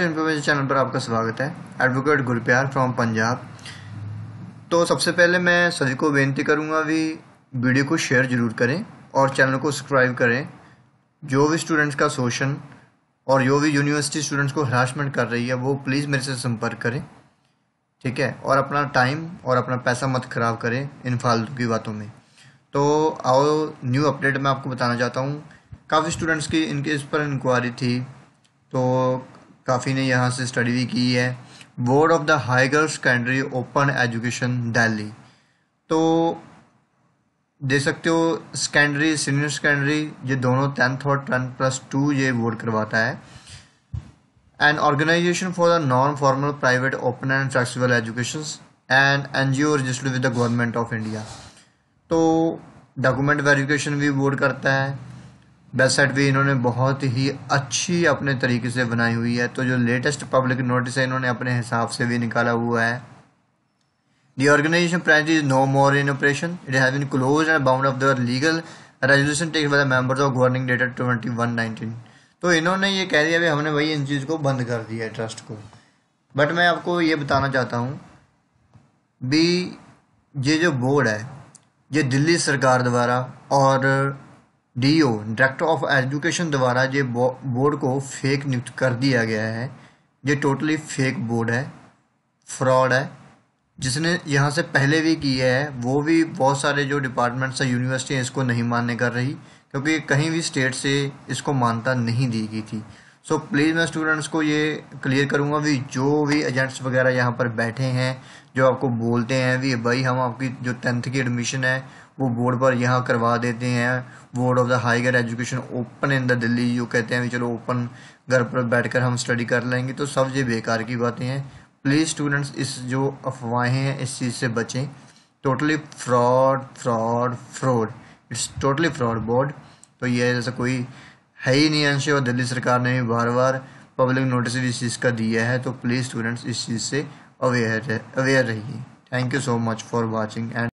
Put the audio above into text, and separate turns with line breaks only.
information channel पर आपका स्वागत है एडवोकेट गुरप्यार फ्रॉम पंजाब तो सबसे पहले मैं सभी को बेनती करूंगा भी वीडियो को शेयर जरूर करें और चैनल को सब्सक्राइब करें जो भी स्टूडेंट्स का शोषण और जो भी यूनिवर्सिटी स्टूडेंट्स को हरासमेंट कर रही है वो प्लीज़ मेरे से संपर्क करें ठीक है और अपना टाइम और अपना पैसा मत ख़राब करें इन फालतू की बातों में तो आओ न्यू अपडेट मैं आपको बताना चाहता हूँ काफ़ी स्टूडेंट्स की इनके इस पर इंक्वायरी थी तो काफ़ी ने यहाँ से स्टडी भी की है board of the girls secondary open education Delhi तो देख सकते हो सेकेंडरी सीनियर सेकेंडरी ये दोनों टेंथ और टेंथ प्लस टू ये बोर्ड करवाता है and organisation for the non formal private open and flexible education and N G O registered with the government of India तो डॉक्यूमेंट वेरिफिकेशन भी board करता है वेबसाइट भी इन्होंने बहुत ही अच्छी अपने तरीके से बनाई हुई है तो जो लेटेस्ट पब्लिक नोटिस है इन्होंने अपने हिसाब से भी निकाला हुआ है the organisation prize is no more in operation it has been close and bound of bound legal resolution take by the members of governing data twenty one nineteen तो इन्होंने ये कह दिया भी हमने वही इन चीज़ को बंद कर दिया है ट्रस्ट को बट मैं आपको ये बताना चाहता हूँ भी ये जो बोर्ड है ये दिल्ली सरकार द्वारा और डीओ डायरेक्टर ऑफ एजुकेशन द्वारा ये बोर्ड को फेक नियुक्त कर दिया गया है ये टोटली फेक बोर्ड है फ्रॉड है जिसने यहाँ से पहले भी किया है वो भी बहुत सारे जो डिपार्टमेंट्स है यूनिवर्सिटी इसको नहीं मानने कर रही क्योंकि कहीं भी स्टेट से इसको मानता नहीं दी गई थी सो so, प्लीज़ मैं स्टूडेंट्स को ये क्लियर करूँगा भी जो भी एजेंट्स वगैरह यहाँ पर बैठे हैं जो आपको बोलते हैं भी भाई हम आपकी जो टेंथ की एडमिशन है वो बोर्ड पर यहाँ करवा देते हैं board of the higher education open in the Delhi जो कहते हैं भी चलो ओपन घर पर बैठकर हम स्टडी कर लेंगे तो सब ये बेकार की बातें हैं प्लीज़ स्टूडेंट्स इस जो अफवाहें हैं इस चीज़ से बचें totally fraud fraud fraud it's totally fraud board तो ये जैसा कोई है ही नहीं अंश और दिल्ली सरकार ने भी बार बार पब्लिक नोटिस इस चीज़ का दिया है तो प्लीज़ स्टूडेंट्स इस चीज़ से अवेयर अवेयर रहिए thank you so much for watching and